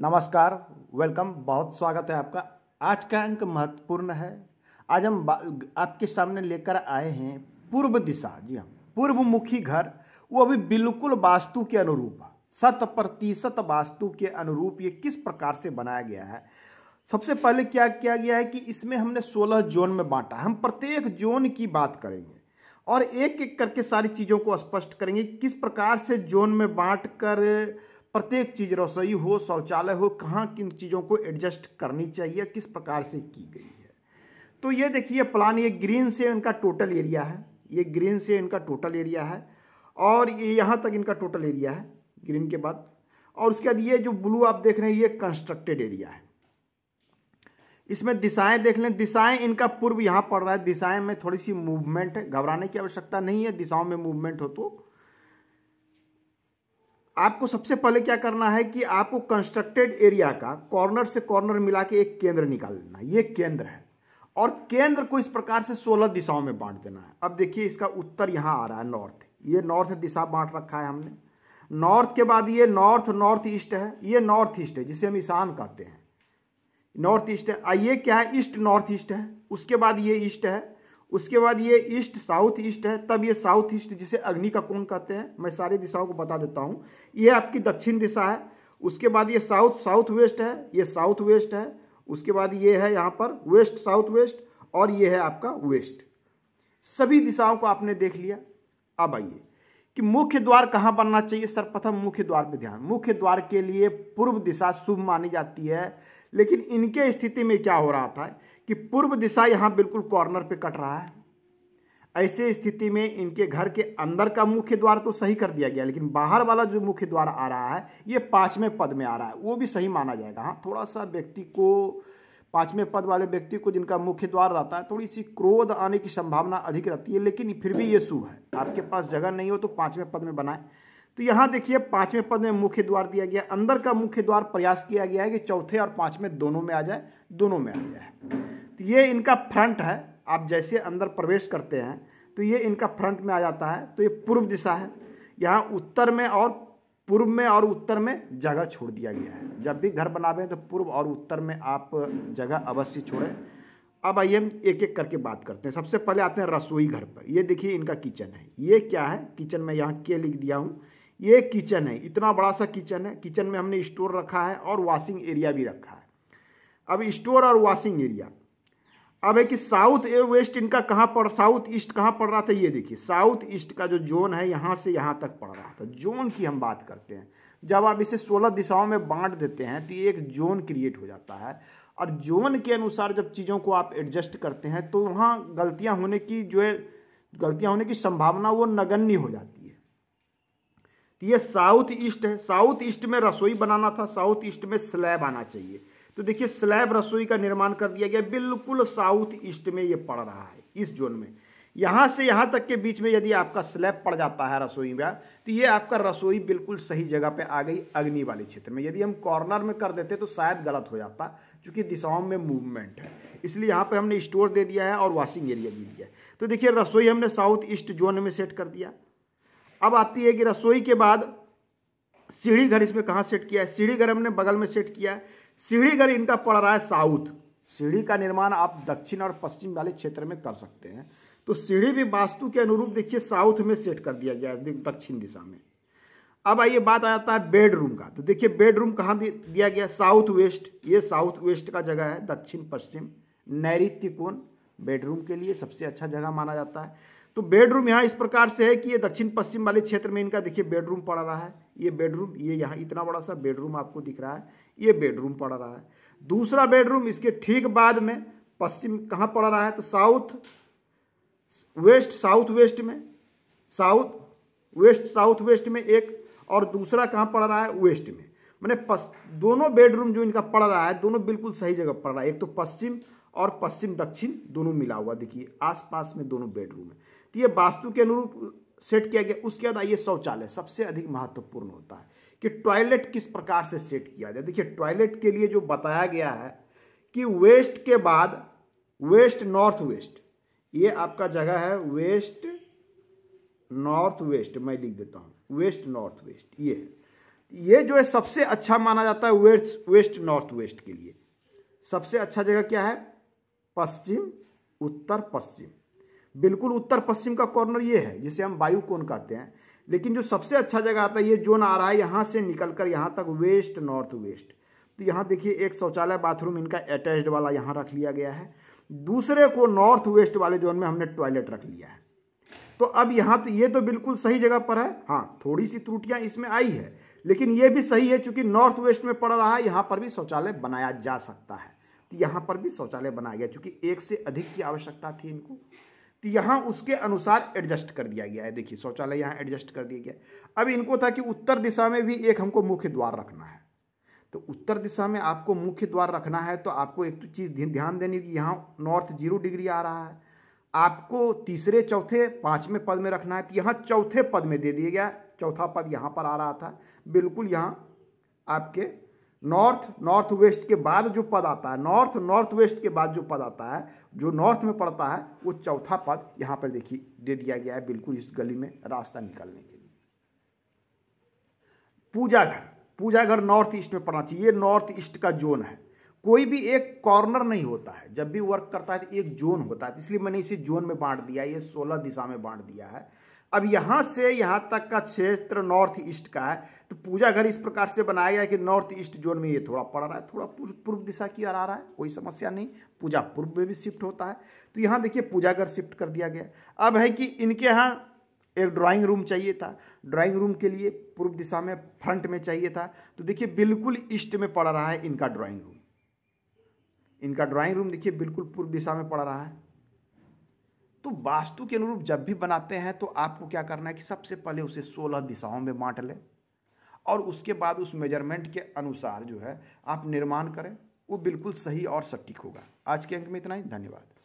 नमस्कार वेलकम बहुत स्वागत है आपका आज का अंक महत्वपूर्ण है आज हम आपके सामने लेकर आए हैं पूर्व दिशा जी हाँ पूर्व मुखी घर वो अभी बिल्कुल वास्तु के अनुरूप शत प्रतिशत वास्तु के अनुरूप ये किस प्रकार से बनाया गया है सबसे पहले क्या किया गया है कि इसमें हमने 16 जोन में बांटा हम प्रत्येक जोन की बात करेंगे और एक एक करके सारी चीज़ों को स्पष्ट करेंगे किस प्रकार से जोन में बांट कर प्रत्येक चीज़ रसोई हो शौचालय हो कहाँ किन चीज़ों को एडजस्ट करनी चाहिए किस प्रकार से की गई है तो ये देखिए प्लान ये ग्रीन से इनका टोटल एरिया है ये ग्रीन से इनका टोटल एरिया है और ये यहाँ तक इनका टोटल एरिया है ग्रीन के बाद और उसके बाद ये जो ब्लू आप देख रहे हैं ये कंस्ट्रक्टेड एरिया है इसमें दिशाएं देख लें दिशाएं इनका पूर्व यहाँ पड़ रहा है दिशाएं में थोड़ी सी मूवमेंट है घबराने की आवश्यकता नहीं है दिशाओं में मूवमेंट हो तो आपको सबसे पहले क्या करना है कि आपको कंस्ट्रक्टेड एरिया का कॉर्नर से कॉर्नर मिला के एक केंद्र निकाल लेना ये केंद्र है और केंद्र को इस प्रकार से 16 दिशाओं में बांट देना है अब देखिए इसका उत्तर यहाँ आ रहा है नॉर्थ ये नॉर्थ दिशा बांट रखा है हमने नॉर्थ के बाद ये नॉर्थ नॉर्थ ईस्ट है ये नॉर्थ ईस्ट है जिसे हम ईशान कहते हैं नॉर्थ ईस्ट है ये क्या है ईस्ट नॉर्थ ईस्ट है उसके बाद ये ईस्ट है उसके बाद ये ईस्ट साउथ ईस्ट है तब ये साउथ ईस्ट जिसे अग्नि का कोण कहते हैं मैं सारी दिशाओं को बता देता हूँ ये आपकी दक्षिण दिशा है उसके बाद ये साउथ साउथ वेस्ट है ये साउथ वेस्ट है उसके बाद ये है यहाँ पर वेस्ट साउथ वेस्ट और ये है आपका वेस्ट सभी दिशाओं को आपने देख लिया अब आइए कि मुख्य द्वार कहाँ बनना चाहिए सर्वप्रथम मुख्य द्वार पर ध्यान मुख्य द्वार के लिए पूर्व दिशा शुभ मानी जाती है लेकिन इनके स्थिति में क्या हो रहा था कि पूर्व दिशा यहाँ बिल्कुल कॉर्नर पे कट रहा है ऐसे स्थिति में इनके घर के अंदर का मुख्य द्वार तो सही कर दिया गया लेकिन बाहर वाला जो मुख्य द्वार आ रहा है ये पाँचवें पद में आ रहा है वो भी सही माना जाएगा हाँ थोड़ा सा व्यक्ति को पाँचवें पद वाले व्यक्ति को जिनका मुख्य द्वार रहता है थोड़ी सी क्रोध आने की संभावना अधिक रहती है लेकिन फिर भी ये शुभ है आपके पास जगह नहीं हो तो पाँचवें पद में बनाए तो यहाँ देखिए पाँचवें पद में मुख्य द्वार दिया गया अंदर का मुख्य द्वार प्रयास किया गया है कि चौथे और पाँचवें दोनों में आ जाए दोनों में आ जाए तो ये इनका फ्रंट है आप जैसे अंदर प्रवेश करते हैं तो ये इनका फ्रंट में आ जाता है तो ये पूर्व दिशा है यहाँ उत्तर में और पूर्व में और उत्तर में जगह छोड़ दिया गया है जब भी घर बनावे तो पूर्व और उत्तर में आप जगह अवश्य छोड़ें अब आइए हम एक एक करके बात करते हैं सबसे पहले आते हैं रसोई घर पर ये देखिए इनका किचन है ये क्या है किचन में यहाँ के लिख दिया हूँ ये किचन है इतना बड़ा सा किचन है किचन में हमने स्टोर रखा है और वॉशिंग एरिया भी रखा है अब स्टोर और वॉशिंग एरिया अब है कि साउथ ए वेस्ट इनका कहाँ पड़ साउथ ईस्ट कहाँ पड़ रहा था ये देखिए साउथ ईस्ट का जो जोन है यहाँ से यहाँ तक पड़ रहा था जोन की हम बात करते हैं जब आप इसे 16 दिशाओं में बांट देते हैं तो ये एक जोन क्रिएट हो जाता है और जोन के अनुसार जब चीज़ों को आप एडजस्ट करते हैं तो वहाँ गलतियाँ होने की जो है गलतियाँ होने की संभावना वो नगण्य हो जाती है तो ये साउथ ईस्ट है साउथ ईस्ट में रसोई बनाना था साउथ ईस्ट में स्लैब आना चाहिए तो देखिए स्लैब रसोई का निर्माण कर दिया गया बिल्कुल साउथ ईस्ट में ये पड़ रहा है इस जोन में यहाँ से यहाँ तक के बीच में यदि आपका स्लैब पड़ जाता है रसोई में तो ये आपका रसोई बिल्कुल सही जगह पे आ गई अग्नि वाले क्षेत्र में यदि हम कॉर्नर में कर देते तो शायद गलत हो जाता क्योंकि दिशाओं में मूवमेंट है इसलिए यहाँ पे हमने स्टोर दे दिया है और वॉशिंग एरिया दे दिया है तो देखिए रसोई हमने साउथ ईस्ट जोन में सेट कर दिया अब आती है कि रसोई के बाद सीढ़ी घर इसमें कहाँ सेट किया है सीढ़ी घर हमने बगल में सेट किया है सीढ़ीगढ़ इनका पड़ रहा है साउथ सीढ़ी का निर्माण आप दक्षिण और पश्चिम वाले क्षेत्र में कर सकते हैं तो सीढ़ी भी वास्तु के अनुरूप देखिए साउथ में सेट कर दिया गया है दक्षिण दिशा में अब आइए बात आ जाता है बेडरूम का तो देखिए बेडरूम कहाँ दिया गया साउथ वेस्ट ये साउथ वेस्ट का जगह है दक्षिण पश्चिम नैऋत्य कोण बेडरूम के लिए सबसे अच्छा जगह माना जाता है तो बेडरूम यहाँ इस प्रकार से है कि ये दक्षिण पश्चिम वाले क्षेत्र में इनका देखिए बेडरूम पड़ रहा है ये बेडरूम ये यहाँ इतना बड़ा सा बेडरूम आपको दिख रहा है ये बेडरूम पड़ रहा है दूसरा बेडरूम इसके ठीक बाद में पश्चिम कहाँ पड़ रहा है तो साउथ वेस्ट साउथ वेस्ट में साउथ वेस्ट साउथ वेस्ट में एक और दूसरा कहाँ पड़ रहा है वेस्ट में मैंने दोनों बेडरूम जो इनका पड़ रहा है दोनों बिल्कुल सही जगह पड़ रहा है एक तो पश्चिम और पश्चिम दक्षिण दोनों मिला हुआ देखिए आसपास में दोनों बेडरूम है तो ये वास्तु के अनुरूप सेट किया गया उसके बाद आइए शौचालय सबसे अधिक महत्वपूर्ण होता है कि टॉयलेट किस प्रकार से सेट किया जाए देखिए टॉयलेट के लिए जो बताया गया है कि वेस्ट के बाद वेस्ट नॉर्थ वेस्ट ये आपका जगह है वेस्ट नॉर्थ वेस्ट मैं लिख देता हूँ वेस्ट नॉर्थ वेस्ट ये है ये जो है सबसे अच्छा माना जाता है वेस्ट वेस्ट नॉर्थ वेस्ट के लिए सबसे अच्छा जगह क्या है पश्चिम उत्तर पश्चिम बिल्कुल उत्तर पश्चिम का कॉर्नर ये है जिसे हम वायु कोण कहते हैं लेकिन जो सबसे अच्छा जगह आता है ये जोन आ रहा है यहाँ से निकल कर यहाँ तक वेस्ट नॉर्थ वेस्ट तो यहाँ देखिए एक शौचालय बाथरूम इनका अटैच्ड वाला यहाँ रख लिया गया है दूसरे को नॉर्थ वेस्ट वाले जोन में हमने टॉयलेट रख लिया है तो अब यहाँ तो ये तो बिल्कुल सही जगह पर है हाँ थोड़ी सी त्रुटियाँ इसमें आई है लेकिन ये भी सही है चूँकि नॉर्थ वेस्ट में पड़ रहा है यहाँ पर भी शौचालय बनाया जा सकता है तो यहाँ पर भी शौचालय बनाया गया चूँकि एक से अधिक की आवश्यकता थी इनको तो यहाँ उसके अनुसार एडजस्ट कर दिया गया है देखिए शौचालय यहाँ एडजस्ट कर दिया गया अब इनको था कि उत्तर दिशा में भी एक हमको मुख्य द्वार रखना है तो उत्तर दिशा में आपको मुख्य द्वार रखना है तो आपको एक तो चीज़ ध्यान देनी कि यहाँ नॉर्थ जीरो डिग्री आ रहा है आपको तीसरे चौथे पाँचवें पद में रखना है तो यहाँ चौथे पद में दे दिया गया चौथा पद यहाँ पर आ रहा था बिल्कुल यहाँ आपके नॉर्थ नॉर्थ वेस्ट के बाद जो पद आता है नॉर्थ नॉर्थ वेस्ट के बाद जो पद आता है जो नॉर्थ में पड़ता है वो चौथा पद यहाँ पर देखिए दे दिया गया है बिल्कुल इस गली में रास्ता निकालने के लिए पूजा घर पूजा घर नॉर्थ ईस्ट में पड़ना चाहिए नॉर्थ ईस्ट का जोन है कोई भी एक कॉर्नर नहीं होता है जब भी वर्क करता है तो एक जोन होता है तो इसलिए मैंने इसे जोन में बांट दिया ये सोलह दिशा में बांट दिया है अब यहाँ से यहाँ तक का क्षेत्र नॉर्थ ईस्ट का है तो पूजा घर इस प्रकार से बनाया गया है कि नॉर्थ ईस्ट जोन में ये थोड़ा पड़ रहा है थोड़ा पूर्व दिशा की ओर आ रहा है कोई समस्या नहीं पूजा पूर्व में भी शिफ्ट होता है तो यहाँ देखिए पूजा घर शिफ्ट कर दिया गया अब है कि इनके यहाँ एक ड्राइंग रूम चाहिए था ड्राइंग रूम के लिए पूर्व दिशा में फ्रंट में चाहिए था तो देखिए बिल्कुल ईस्ट में पड़ रहा है इनका ड्राइंग रूम इनका ड्राइंग रूम देखिए बिल्कुल पूर्व दिशा में पड़ रहा है तो वास्तु के अनुरूप जब भी बनाते हैं तो आपको क्या करना है कि सबसे पहले उसे सोलह दिशाओं में बांट लें और उसके बाद उस मेजरमेंट के अनुसार जो है आप निर्माण करें वो बिल्कुल सही और सटीक होगा आज के अंक में इतना ही धन्यवाद